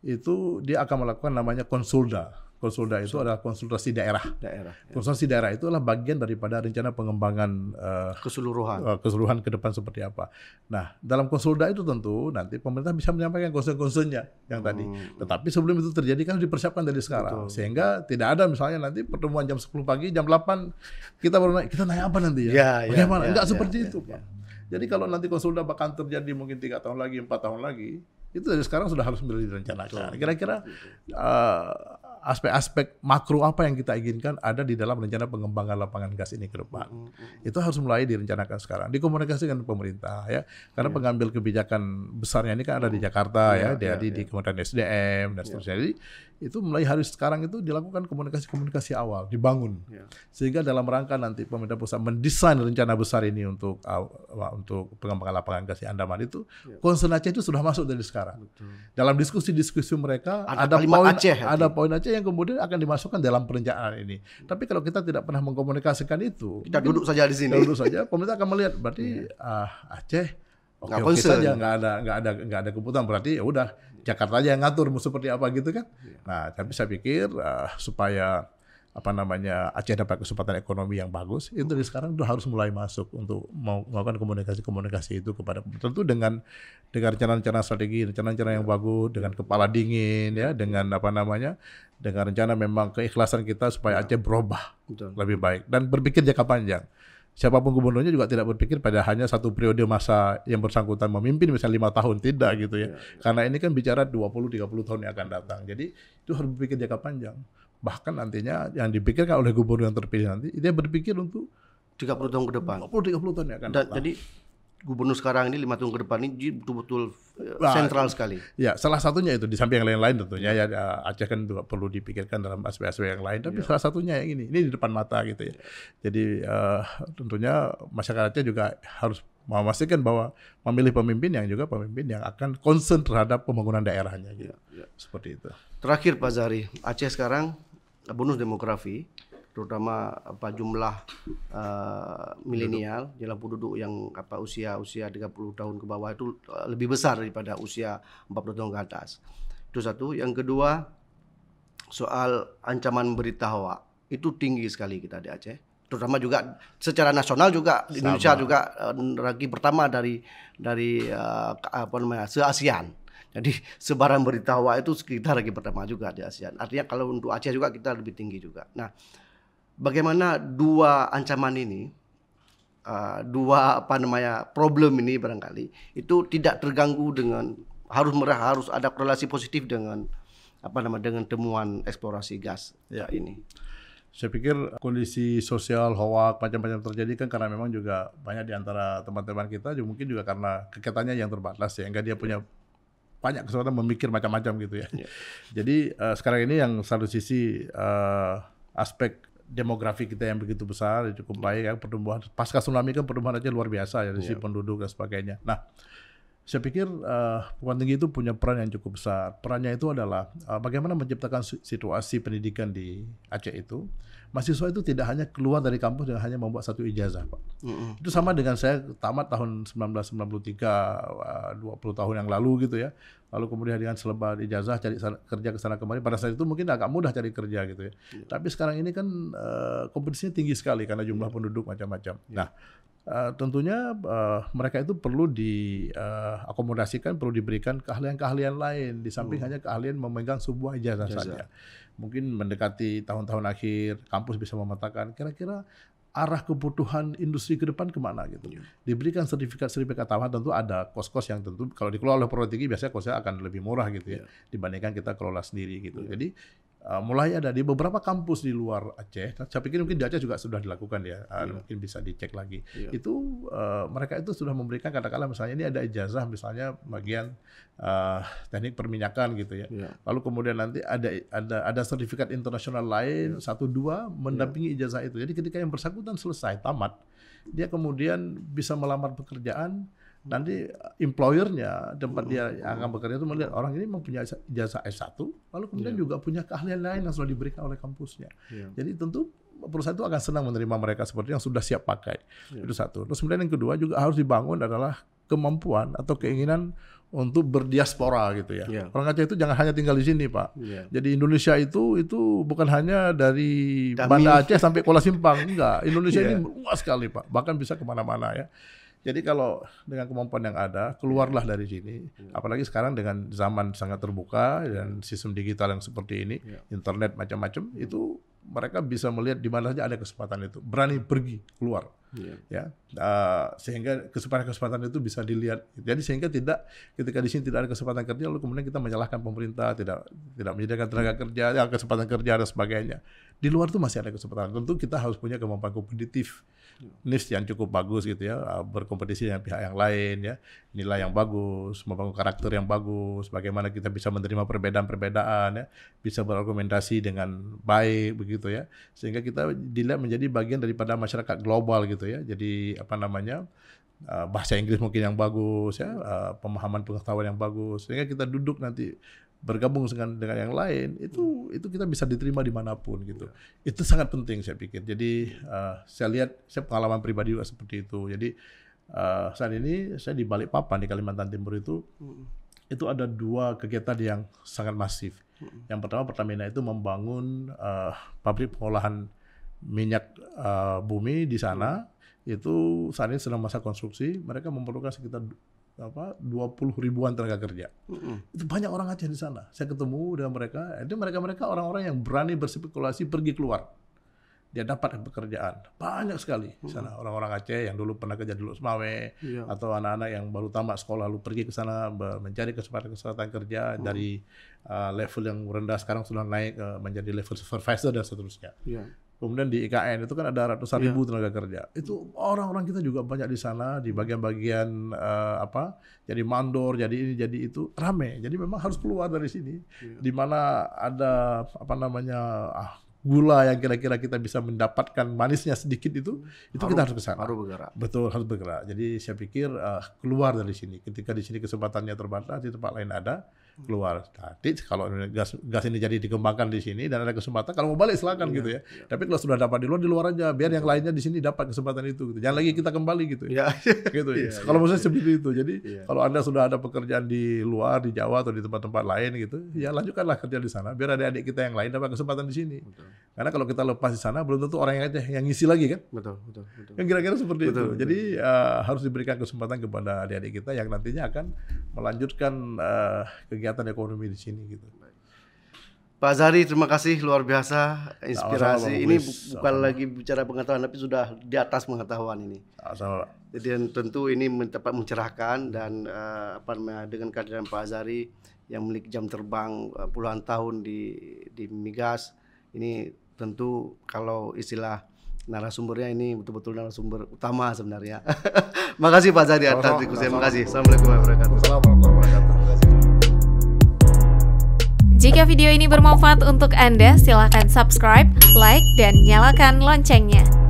itu dia akan melakukan namanya konsulda Konsulda itu adalah konsultasi daerah. Daerah. Ya. Konsultasi daerah itu adalah bagian daripada rencana pengembangan uh, keseluruhan. Uh, keseluruhan ke depan seperti apa. Nah, dalam konsulda itu tentu nanti pemerintah bisa menyampaikan concern-concernnya yang hmm. tadi. Tetapi sebelum itu terjadi kan dipersiapkan dari sekarang. Betul. Sehingga tidak ada misalnya nanti pertemuan jam 10 pagi, jam 8 kita baru naik, kita naik apa nanti ya? ya, ya Bagaimana? Ya, Enggak ya, seperti ya, itu, ya, Pak. Ya. Jadi kalau nanti konsulda bahkan terjadi mungkin tiga tahun lagi, empat tahun lagi, itu dari sekarang sudah harus menjadi rencana. Kira-kira eh, aspek-aspek makro apa yang kita inginkan ada di dalam rencana pengembangan lapangan gas ini ke depan. Mm -hmm. Itu harus mulai direncanakan sekarang, dikomunikasikan pemerintah ya. Karena yeah. pengambil kebijakan besarnya ini kan ada di hmm. Jakarta mm ya, yeah, jadi yeah, yeah. di iya. Kementerian SDM dan iya. seterusnya. Jadi itu mulai hari sekarang itu dilakukan komunikasi-komunikasi awal dibangun yeah. sehingga dalam rangka nanti pemerintah pusat mendesain rencana besar ini untuk uh, untuk pengembangan lapangan gas di Andaman itu yeah. konsen Aceh itu sudah masuk dari sekarang Betul. dalam diskusi-diskusi mereka ada, ada poin Aceh, ada poin Aceh yang kemudian akan dimasukkan dalam perencanaan ini hmm. tapi kalau kita tidak pernah mengkomunikasikan itu kita duduk saja di sini duduk saja pemerintah akan melihat berarti yeah. Ya. uh, Aceh Oke, okay, saja nggak ada nggak ada nggak ada kebutuhan berarti ya udah Jakarta aja yang ngatur mau seperti apa gitu kan. Iya. Nah, tapi saya pikir uh, supaya apa namanya Aceh dapat kesempatan ekonomi yang bagus itu dari sekarang itu harus mulai masuk untuk melakukan komunikasi-komunikasi itu kepada tentu dengan dengan rencana-rencana strategi rencana-rencana yang iya. bagus dengan kepala dingin ya dengan apa namanya dengan rencana memang keikhlasan kita supaya iya. Aceh berubah Betul. lebih baik dan berpikir jangka panjang siapapun gubernurnya juga tidak berpikir pada hanya satu periode masa yang bersangkutan memimpin misalnya lima tahun tidak gitu ya. ya. Karena ini kan bicara 20-30 tahun yang akan datang. Jadi itu harus berpikir jangka panjang. Bahkan nantinya yang dipikirkan oleh gubernur yang terpilih nanti dia berpikir untuk 30 tahun ke depan. 20 30 tahun yang akan datang. Jadi gubernur sekarang ini lima tahun ke depan ini betul-betul eh, sentral sekali. Ya, salah satunya itu di samping yang lain-lain tentunya ya, ya Aceh kan juga perlu dipikirkan dalam aspek-aspek yang lain, tapi ya. salah satunya yang ini, ini di depan mata gitu ya. Jadi uh, tentunya masyarakatnya juga harus memastikan bahwa memilih pemimpin yang juga pemimpin yang akan concern terhadap pembangunan daerahnya gitu. Ya, ya. Seperti itu. Terakhir Pak Zari, Aceh sekarang bonus demografi terutama apa jumlah uh, milenial, jumlah penduduk yang apa usia usia 30 tahun ke bawah itu eh, lebih besar daripada usia 40 tahun ke atas. Itu satu. Yang kedua soal ancaman berita hoax itu tinggi sekali kita di Aceh terutama juga secara nasional juga di Indonesia juga uh, pertama dari dari uh, apa namanya se ASEAN. Jadi sebaran berita hoax itu sekitar lagi pertama juga di ASEAN. Artinya kalau untuk Aceh juga kita lebih tinggi juga. Nah, bagaimana dua ancaman ini uh, dua apa namanya problem ini barangkali itu tidak terganggu dengan harus merah harus ada korelasi positif dengan apa nama dengan temuan eksplorasi gas ya ini. Saya pikir kondisi sosial hoak macam-macam terjadi kan karena memang juga banyak di antara teman-teman kita juga mungkin juga karena kegiatannya yang terbatas ya enggak dia ya. punya banyak kesempatan memikir macam-macam gitu ya. ya. Jadi uh, sekarang ini yang satu sisi uh, aspek demografi kita yang begitu besar cukup baik ya pertumbuhan pasca tsunami kan pertumbuhan aja luar biasa ya dari yeah. si penduduk dan sebagainya. Nah, saya pikir uh, eh, perguruan tinggi itu punya peran yang cukup besar. Perannya itu adalah uh, bagaimana menciptakan situasi pendidikan di Aceh itu. Mahasiswa itu tidak hanya keluar dari kampus dengan hanya membuat satu ijazah, Pak. Mm -hmm. Itu sama dengan saya tamat tahun 1993, uh, 20 tahun yang lalu gitu ya. Lalu kemudian dengan selebar ijazah cari sana, kerja ke sana kemari. Pada saat itu mungkin agak mudah cari kerja gitu ya. Yeah. Tapi sekarang ini kan uh, eh, kompetisinya tinggi sekali karena jumlah penduduk macam-macam. Yeah. Nah, Eh, tentunya uh, mereka itu perlu diakomodasikan, eh, uh, perlu diberikan keahlian-keahlian lain di samping hmm. hanya keahlian memegang sebuah ijazah saja. Mungkin mendekati tahun-tahun akhir, kampus bisa memetakan kira-kira arah kebutuhan industri ke depan kemana gitu. Yeah. Diberikan sertifikat-sertifikat tambahan tentu ada kos-kos yang tentu kalau dikelola oleh perguruan tinggi biasanya kosnya akan lebih murah gitu ya yeah. dibandingkan kita kelola sendiri gitu. Yeah. Jadi Eh, mulai ada di beberapa kampus di luar Aceh. Nah, saya pikir mungkin di Aceh juga sudah dilakukan ya, uh, eh, yeah. mungkin bisa dicek lagi. Yeah. Itu uh, mereka itu sudah memberikan katakanlah misalnya ini ada ijazah misalnya bagian uh, teknik perminyakan gitu ya. Yeah. Lalu kemudian nanti ada ada ada sertifikat internasional lain iya. satu dua mendampingi iya. ijazah itu. Jadi ketika yang bersangkutan selesai tamat, dia kemudian bisa melamar pekerjaan nanti eh, employernya tempat oh, dia oh. akan bekerja itu melihat orang ini mempunyai jasa S1 lalu kemudian yeah. juga punya keahlian lain yang sudah diberikan oleh kampusnya. Yeah. Jadi tentu perusahaan itu akan senang menerima mereka seperti yang sudah siap pakai. Yeah. Itu satu. Terus kemudian yang kedua juga harus dibangun adalah kemampuan atau keinginan untuk berdiaspora gitu ya. Yeah. Orang Aceh itu jangan hanya tinggal di sini, Pak. Yeah. Jadi Indonesia itu itu bukan hanya dari Banda Aceh sampai Kuala Simpang, enggak. Indonesia yeah. ini iya. luas sekali, Pak. Bahkan bisa kemana-mana ya. Jadi kalau dengan kemampuan yang ada, keluarlah iya. dari sini. Iya. Apalagi sekarang dengan zaman sangat terbuka dan sistem digital yang seperti ini, iya. internet macam-macam, itu mereka bisa melihat di mana saja ada kesempatan itu, berani pergi keluar, Ya, ya uh, sehingga kesempatan-kesempatan itu bisa dilihat. Jadi sehingga tidak ketika di sini tidak ada kesempatan kerja, lalu kemudian kita menyalahkan pemerintah tidak tidak menyediakan tenaga kerja, ya, kesempatan kerja dan sebagainya. Di luar itu masih ada kesempatan. Tentu kita harus punya kemampuan kompetitif list yang cukup bagus gitu ya, uh, berkompetisi dengan pihak yang lain ya, nilai yang bagus, membangun karakter yang bagus, bagaimana kita bisa menerima perbedaan-perbedaan ya, bisa berargumentasi dengan baik begitu ya, sehingga kita dilihat menjadi bagian daripada masyarakat global gitu ya, jadi apa namanya uh, bahasa Inggris mungkin yang bagus ya, uh, pemahaman pengetahuan yang bagus, sehingga kita duduk nanti bergabung dengan dengan yang lain itu itu kita bisa diterima dimanapun gitu ya. itu sangat penting saya pikir jadi uh, saya lihat saya pengalaman pribadi juga seperti itu jadi uh, saat ini saya di balik papan di Kalimantan Timur itu itu ada dua kegiatan yang sangat masif yang pertama Pertamina itu membangun uh, pabrik pengolahan minyak uh, bumi di sana itu saat ini sedang masa konstruksi mereka memerlukan sekitar apa puluh ribuan tenaga kerja. Mm-hmm. Itu banyak orang Aceh di sana. Saya ketemu dengan mereka, itu mereka-mereka orang-orang yang berani berspekulasi pergi keluar. Dia dapat pekerjaan. Banyak sekali di sana orang-orang Aceh yang dulu pernah kerja di semawe yeah. atau anak-anak yang baru tamat sekolah lalu pergi ke sana mencari kesempatan-kesempatan kerja mm-hmm. dari uh, level yang rendah sekarang sudah naik uh, menjadi level supervisor dan seterusnya. Yeah. Kemudian di IKN itu kan ada ratusan yeah. ribu tenaga kerja. Itu orang-orang kita juga banyak di sana di bagian-bagian uh, apa? Jadi mandor, jadi ini, jadi itu rame. Jadi memang harus keluar dari sini. Yeah. Di mana ada apa namanya ah, gula yang kira-kira kita bisa mendapatkan manisnya sedikit itu, itu harus, kita harus sana. Harus bergerak. Betul harus bergerak. Jadi saya pikir uh, keluar dari sini. Ketika di sini kesempatannya terbatas, di tempat lain ada keluar. Tadi kalau gas gas ini jadi dikembangkan di sini dan ada kesempatan kalau mau balik silakan ya, gitu ya. ya. Tapi kalau sudah dapat di luar di luar aja biar yang lainnya di sini dapat kesempatan itu gitu. Jangan lagi kita kembali gitu. Ya. Iya. gitu ya. Iya, iya, kalau maksudnya seperti itu. Jadi kalau Anda sudah ada pekerjaan di luar di Jawa atau di tempat-tempat lain gitu, ya lanjutkanlah kerja di sana biar adik-adik kita yang lain dapat kesempatan di sini. Betul. Karena kalau kita lepas di sana, belum tentu orang yang aja yang ngisi lagi kan? Betul, betul, betul. Yang kira-kira seperti betul, itu. Betul. Jadi uh, harus diberikan kesempatan kepada adik-adik kita yang nantinya akan melanjutkan uh, kegiatan ekonomi di sini gitu. Pak Zari, terima kasih luar biasa inspirasi. Nah, ini bukan sama. lagi bicara pengetahuan, tapi sudah di atas pengetahuan ini. Sama-sama. Jadi tentu ini tepat mencerahkan dan uh, apa namanya dengan kehadiran Pak Zari yang memiliki jam terbang puluhan tahun di di migas ini tentu kalau istilah narasumbernya ini betul-betul narasumber utama sebenarnya. <laughs> Makasih Pak Zari atas diskusinya. Makasih. Assalamualaikum warahmatullahi wabarakatuh. Jika video ini bermanfaat untuk Anda, silahkan subscribe, like, dan nyalakan loncengnya.